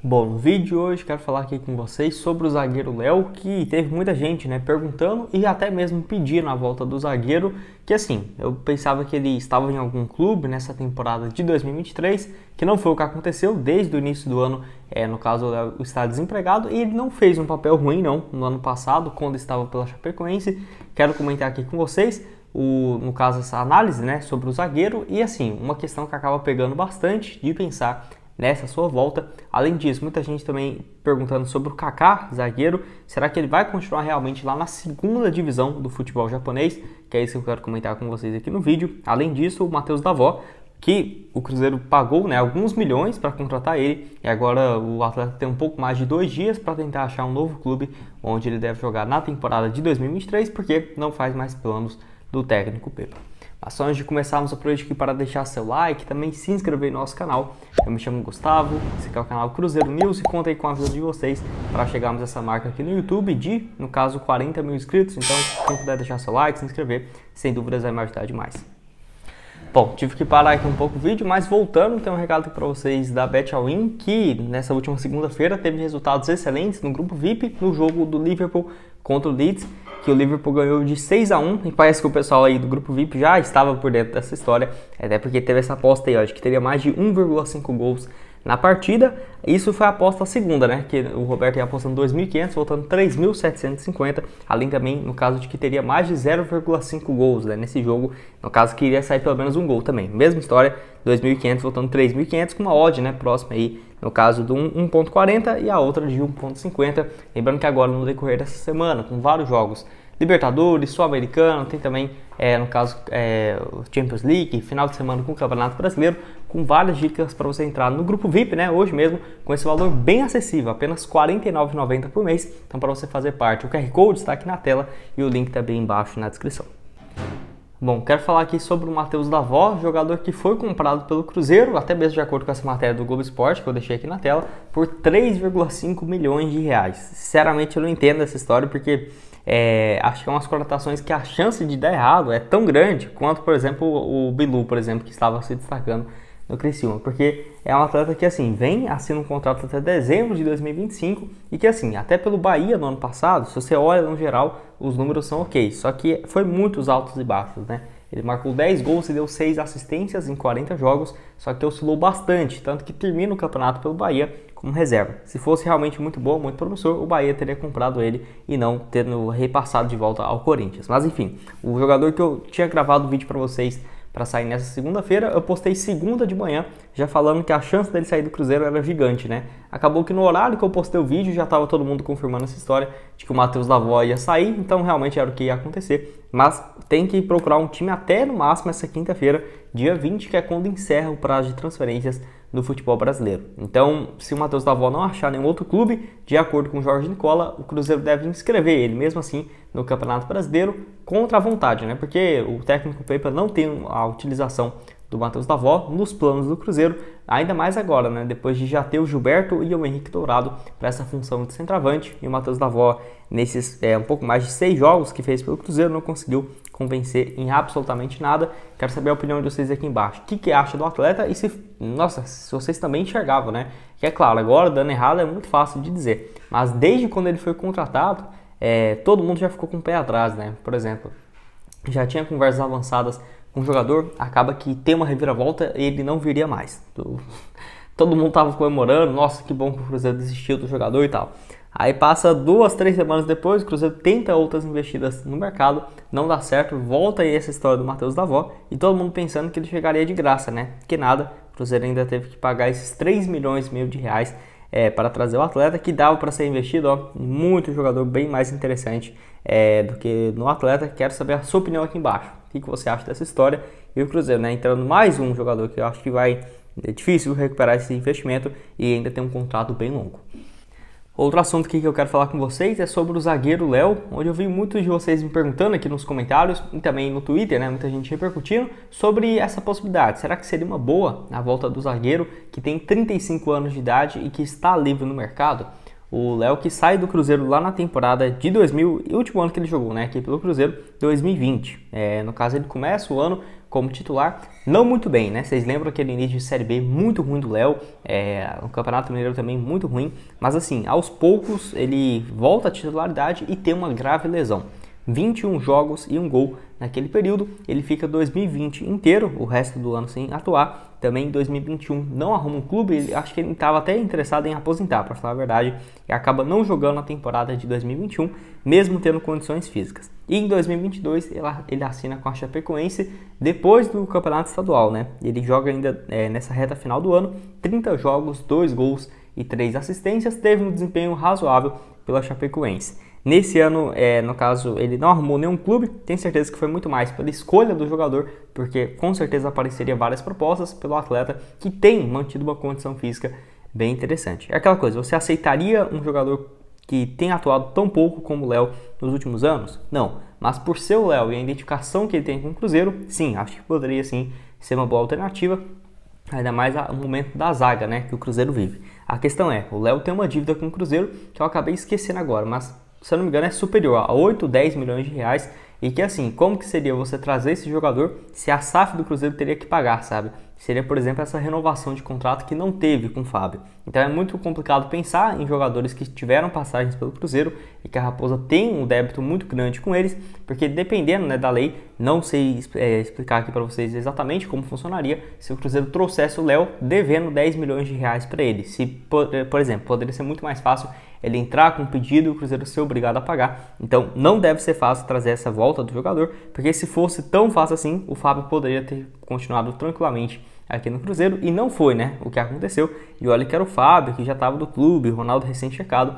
Bom, no vídeo de hoje quero falar aqui com vocês sobre o zagueiro Léo, que teve muita gente né, perguntando e até mesmo pedindo a volta do zagueiro, que assim, eu pensava que ele estava em algum clube nessa temporada de 2023, que não foi o que aconteceu desde o início do ano, é, no caso o Léo está desempregado, e ele não fez um papel ruim não no ano passado, quando estava pela Chapecoense, quero comentar aqui com vocês, o, no caso essa análise né, sobre o zagueiro, e assim, uma questão que acaba pegando bastante de pensar nessa né, sua volta. Além disso, muita gente também perguntando sobre o Kaká, zagueiro, será que ele vai continuar realmente lá na segunda divisão do futebol japonês? Que é isso que eu quero comentar com vocês aqui no vídeo. Além disso, o Matheus Davó, que o Cruzeiro pagou né, alguns milhões para contratar ele e agora o atleta tem um pouco mais de dois dias para tentar achar um novo clube onde ele deve jogar na temporada de 2023 porque não faz mais planos do técnico Pepa. É só antes de começarmos, aproveite aqui para deixar seu like e também se inscrever no nosso canal. Eu me chamo Gustavo, esse aqui é o canal Cruzeiro News e conta aí com a ajuda de vocês para chegarmos a essa marca aqui no YouTube de, no caso, 40 mil inscritos. Então, quem puder deixar seu like, se inscrever, sem dúvidas vai me ajudar demais. Bom, tive que parar aqui um pouco o vídeo, mas voltando, tem um recado para vocês da BetAwin, que nessa última segunda-feira teve resultados excelentes no grupo VIP no jogo do Liverpool contra o Leeds que o Liverpool ganhou de 6 a 1 e parece que o pessoal aí do grupo VIP já estava por dentro dessa história, até porque teve essa aposta aí, ó, de que teria mais de 1,5 gols na partida. Isso foi a aposta segunda, né? Que o Roberto ia apostando 2.500, voltando 3.750, além também no caso de que teria mais de 0,5 gols né? nesse jogo. No caso, que iria sair pelo menos um gol também. Mesma história, 2.500, voltando 3.500, com uma odd, né? Próxima aí no caso de 1.40 e a outra de 1.50. Lembrando que agora no decorrer dessa semana, com vários jogos, Libertadores, Sul-Americano, tem também, é, no caso, é, Champions League, final de semana com o Campeonato Brasileiro, com várias dicas para você entrar no grupo VIP, né? Hoje mesmo, com esse valor bem acessível, apenas R$ 49,90 por mês. Então, para você fazer parte, o QR Code está aqui na tela e o link também tá embaixo na descrição. Bom, quero falar aqui sobre o Matheus Davó, jogador que foi comprado pelo Cruzeiro, até mesmo de acordo com essa matéria do Globo Esporte, que eu deixei aqui na tela, por 3,5 milhões de reais. Sinceramente, eu não entendo essa história, porque é, acho que é umas conotações que a chance de dar errado é tão grande quanto, por exemplo, o Bilu, por exemplo, que estava se destacando no Criciúma, porque é um atleta que assim vem assina um contrato até dezembro de 2025 e que assim até pelo Bahia no ano passado, se você olha no geral, os números são ok, só que foi muitos altos e baixos, né? Ele marcou 10 gols e deu 6 assistências em 40 jogos, só que oscilou bastante, tanto que termina o campeonato pelo Bahia como reserva. Se fosse realmente muito bom, muito promissor, o Bahia teria comprado ele e não tendo repassado de volta ao Corinthians. Mas enfim, o jogador que eu tinha gravado o vídeo para vocês para sair nessa segunda-feira. Eu postei segunda de manhã, já falando que a chance dele sair do Cruzeiro era gigante, né? Acabou que no horário que eu postei o vídeo já estava todo mundo confirmando essa história de que o Matheus Davó ia sair, então realmente era o que ia acontecer. Mas tem que procurar um time até no máximo essa quinta-feira, dia 20, que é quando encerra o prazo de transferências no futebol brasileiro. Então, se o Matheus Davó não achar nenhum outro clube, de acordo com o Jorge Nicola, o Cruzeiro deve inscrever ele mesmo assim no Campeonato Brasileiro contra a vontade, né? Porque o técnico Pepa não tem a utilização do Matheus Davó nos planos do Cruzeiro, ainda mais agora, né? depois de já ter o Gilberto e o Henrique Dourado para essa função de centroavante, e o Matheus Davó, nesses é, um pouco mais de seis jogos que fez pelo Cruzeiro, não conseguiu convencer em absolutamente nada. Quero saber a opinião de vocês aqui embaixo. O que, que acha do atleta e se, nossa, se vocês também enxergavam, né? Que é claro, agora dando errado é muito fácil de dizer, mas desde quando ele foi contratado, é, todo mundo já ficou com o pé atrás, né? Por exemplo, já tinha conversas avançadas um jogador acaba que tem uma reviravolta e ele não viria mais. Todo mundo tava comemorando, nossa, que bom que o Cruzeiro desistiu do jogador e tal. Aí passa duas, três semanas depois, o Cruzeiro tenta outras investidas no mercado, não dá certo, volta aí essa história do Matheus Davó e todo mundo pensando que ele chegaria de graça, né? Que nada, o Cruzeiro ainda teve que pagar esses 3 milhões e meio de reais é, para trazer o atleta que dava para ser investido, ó, muito jogador bem mais interessante é, do que no atleta. Quero saber a sua opinião aqui embaixo. O que, você acha dessa história? E o Cruzeiro, né, entrando mais um jogador que eu acho que vai é difícil recuperar esse investimento e ainda tem um contrato bem longo. Outro assunto aqui que eu quero falar com vocês é sobre o zagueiro Léo, onde eu vi muitos de vocês me perguntando aqui nos comentários e também no Twitter, né? Muita gente repercutindo sobre essa possibilidade. Será que seria uma boa a volta do zagueiro que tem 35 anos de idade e que está livre no mercado? O Léo que sai do Cruzeiro lá na temporada de 2000, e último ano que ele jogou, né? Aqui pelo Cruzeiro, 2020. É, no caso, ele começa o ano como titular, não muito bem, né? Vocês lembram aquele início de Série B muito ruim do Léo, é, o Campeonato Mineiro também muito ruim, mas assim, aos poucos ele volta à titularidade e tem uma grave lesão. 21 jogos e um gol naquele período. Ele fica 2020 inteiro, o resto do ano sem atuar, também em 2021 não arruma um clube, acho que ele estava até interessado em aposentar, para falar a verdade, e acaba não jogando a temporada de 2021, mesmo tendo condições físicas. E em 2022 ele, ele assina com a Chapecoense depois do campeonato estadual, né? Ele joga ainda é, nessa reta final do ano, 30 jogos, 2 gols e 3 assistências, teve um desempenho razoável pela Chapecoense. Nesse ano, é, no caso, ele não arrumou nenhum clube. Tenho certeza que foi muito mais pela escolha do jogador, porque com certeza apareceria várias propostas pelo atleta que tem mantido uma condição física bem interessante. É aquela coisa, você aceitaria um jogador que tem atuado tão pouco como o Léo nos últimos anos? Não. Mas por ser o Léo e a identificação que ele tem com o Cruzeiro, sim, acho que poderia sim ser uma boa alternativa. Ainda mais o momento da zaga né, que o Cruzeiro vive. A questão é, o Léo tem uma dívida com o Cruzeiro que eu acabei esquecendo agora, mas se eu não me engano, é superior a 8, 10 milhões de reais. E que assim, como que seria você trazer esse jogador se a SAF do Cruzeiro teria que pagar, sabe? seria, por exemplo, essa renovação de contrato que não teve com o Fábio. Então é muito complicado pensar em jogadores que tiveram passagens pelo Cruzeiro e que a Raposa tem um débito muito grande com eles, porque dependendo né, da lei, não sei é, explicar aqui para vocês exatamente como funcionaria se o Cruzeiro trouxesse o Léo devendo 10 milhões de reais para ele. Se, por, por exemplo, poderia ser muito mais fácil ele entrar com um pedido e o Cruzeiro ser obrigado a pagar. Então não deve ser fácil trazer essa volta do jogador, porque se fosse tão fácil assim, o Fábio poderia ter continuado tranquilamente aqui no Cruzeiro e não foi, né? O que aconteceu. E olha que era o Fábio, que já estava do clube, Ronaldo recém-checado.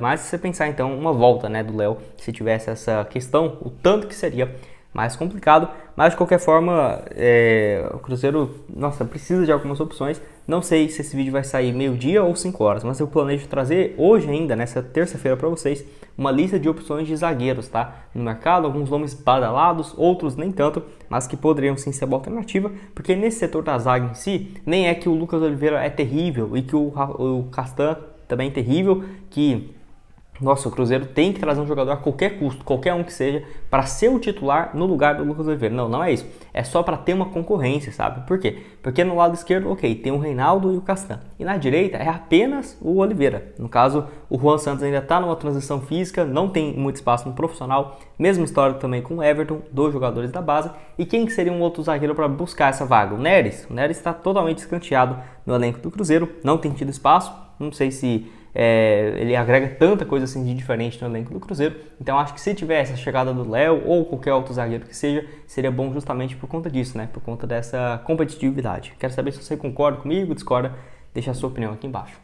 Mas se você pensar então uma volta, né, do Léo, se tivesse essa questão, o tanto que seria mais complicado, mas de qualquer forma, é, o Cruzeiro, nossa, precisa de algumas opções. Não sei se esse vídeo vai sair meio-dia ou 5 horas, mas eu planejo trazer hoje ainda, nessa terça-feira, para vocês uma lista de opções de zagueiros, tá? No mercado, alguns nomes badalados, outros nem tanto, mas que poderiam sim ser uma alternativa, porque nesse setor da zaga em si, nem é que o Lucas Oliveira é terrível e que o, o Castan também é terrível, que nossa, o Cruzeiro tem que trazer um jogador a qualquer custo, qualquer um que seja, para ser o titular no lugar do Lucas Oliveira. Não, não é isso. É só para ter uma concorrência, sabe? Por quê? Porque no lado esquerdo, ok, tem o Reinaldo e o Castan. E na direita é apenas o Oliveira. No caso, o Juan Santos ainda está numa transição física, não tem muito espaço no profissional. Mesma história também com o Everton, dois jogadores da base. E quem seria um outro zagueiro para buscar essa vaga? O Neres. O Neres está totalmente escanteado no elenco do Cruzeiro, não tem tido espaço. Não sei se é, ele agrega tanta coisa assim de diferente no elenco do Cruzeiro. Então acho que se tivesse a chegada do Léo ou qualquer outro zagueiro que seja, seria bom justamente por conta disso, né? Por conta dessa competitividade. Quero saber se você concorda comigo, discorda, deixa a sua opinião aqui embaixo.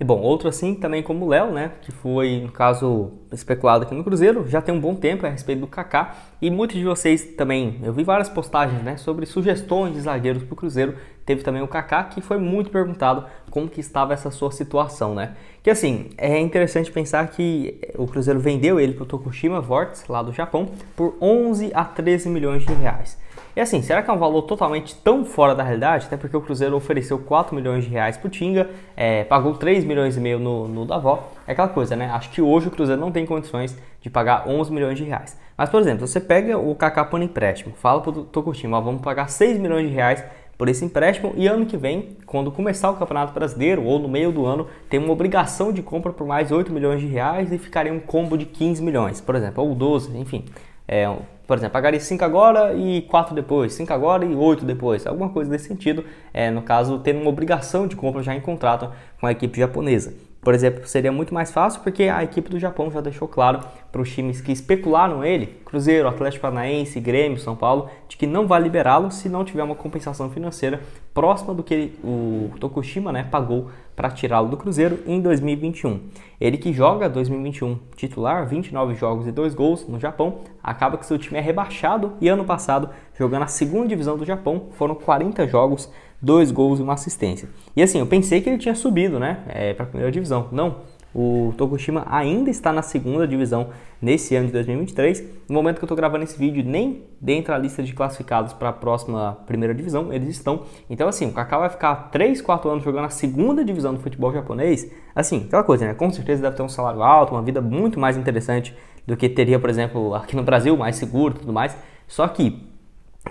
E bom, outro assim também como o Léo, né, que foi no caso especulado aqui no Cruzeiro, já tem um bom tempo a respeito do Kaká, e muitos de vocês também, eu vi várias postagens, né, sobre sugestões de zagueiros para o Cruzeiro, teve também o Kaká, que foi muito perguntado como que estava essa sua situação, né? Que assim, é interessante pensar que o Cruzeiro vendeu ele para o Tokushima Vortes lá do Japão, por 11 a 13 milhões de reais. E assim, será que é um valor totalmente tão fora da realidade? Até porque o Cruzeiro ofereceu 4 milhões de reais o Tinga, é, pagou 3 milhões e meio no, no Davó. É aquela coisa, né? Acho que hoje o Cruzeiro não tem condições de pagar 11 milhões de reais. Mas, por exemplo, você pega o Kaká por empréstimo, fala para o Tokushima vamos pagar 6 milhões de reais por esse empréstimo e ano que vem, quando começar o Campeonato Brasileiro ou no meio do ano, tem uma obrigação de compra por mais 8 milhões de reais e ficaria um combo de 15 milhões, por exemplo, ou 12, enfim. É, por exemplo, pagaria 5 agora e 4 depois, 5 agora e 8 depois, alguma coisa nesse sentido, é, no caso, tendo uma obrigação de compra já em contrato com a equipe japonesa por exemplo, seria muito mais fácil porque a equipe do Japão já deixou claro para os times que especularam ele, Cruzeiro, Atlético Paranaense, Grêmio, São Paulo, de que não vai liberá-lo se não tiver uma compensação financeira próxima do que o Tokushima né, pagou para tirá-lo do Cruzeiro em 2021. Ele que joga 2021 titular, 29 jogos e 2 gols no Japão, acaba que seu time é rebaixado e ano passado, jogando a segunda divisão do Japão, foram 40 jogos, 2 gols e uma assistência. E assim, eu pensei que ele tinha subido né, é, para a primeira divisão. Não, o Tokushima ainda está na segunda divisão nesse ano de 2023. No momento que eu estou gravando esse vídeo, nem dentro da lista de classificados para a próxima primeira divisão eles estão. Então, assim, o Kaká vai ficar 3, 4 anos jogando a segunda divisão do futebol japonês. Assim, aquela coisa, né? Com certeza deve ter um salário alto, uma vida muito mais interessante do que teria, por exemplo, aqui no Brasil, mais seguro e tudo mais. Só que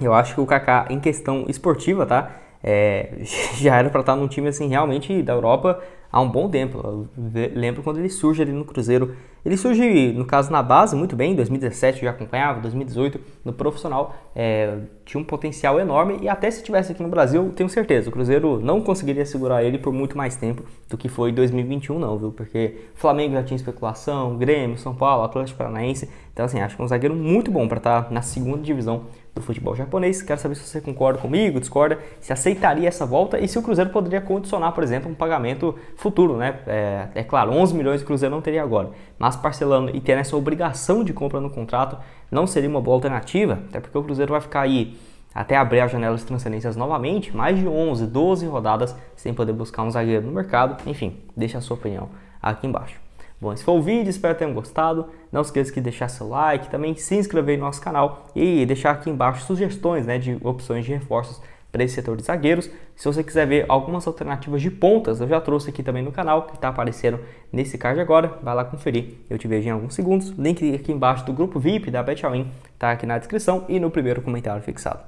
eu acho que o Kaká, em questão esportiva, tá? É, já era para estar tá num time assim realmente da Europa há um bom tempo. Eu lembro quando ele surge ali no Cruzeiro. Ele surge, no caso, na base, muito bem, em 2017 eu já acompanhava, 2018 no profissional, é, tinha um potencial enorme e até se tivesse aqui no Brasil, tenho certeza, o Cruzeiro não conseguiria segurar ele por muito mais tempo do que foi 2021 não, viu? Porque Flamengo já tinha especulação, Grêmio, São Paulo, Atlético Paranaense, então assim, acho que é um zagueiro muito bom para estar tá na segunda divisão do futebol japonês. Quero saber se você concorda comigo, discorda, se aceitaria essa volta e se o Cruzeiro poderia condicionar, por exemplo, um pagamento futuro, né? É, é claro, 11 milhões o Cruzeiro não teria agora, mas parcelando e tendo essa obrigação de compra no contrato não seria uma boa alternativa, até porque o Cruzeiro vai ficar aí até abrir as janelas de transferências novamente, mais de 11, 12 rodadas sem poder buscar um zagueiro no mercado. Enfim, deixa a sua opinião aqui embaixo. Bom, esse foi o vídeo, espero que tenham gostado. Não se esqueça de deixar seu like, também se inscrever no nosso canal e deixar aqui embaixo sugestões né, de opções de reforços para esse setor de zagueiros. Se você quiser ver algumas alternativas de pontas, eu já trouxe aqui também no canal, que está aparecendo nesse card agora. Vai lá conferir, eu te vejo em alguns segundos. Link aqui embaixo do grupo VIP da BetAwin está aqui na descrição e no primeiro comentário fixado.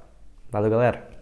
Valeu, galera!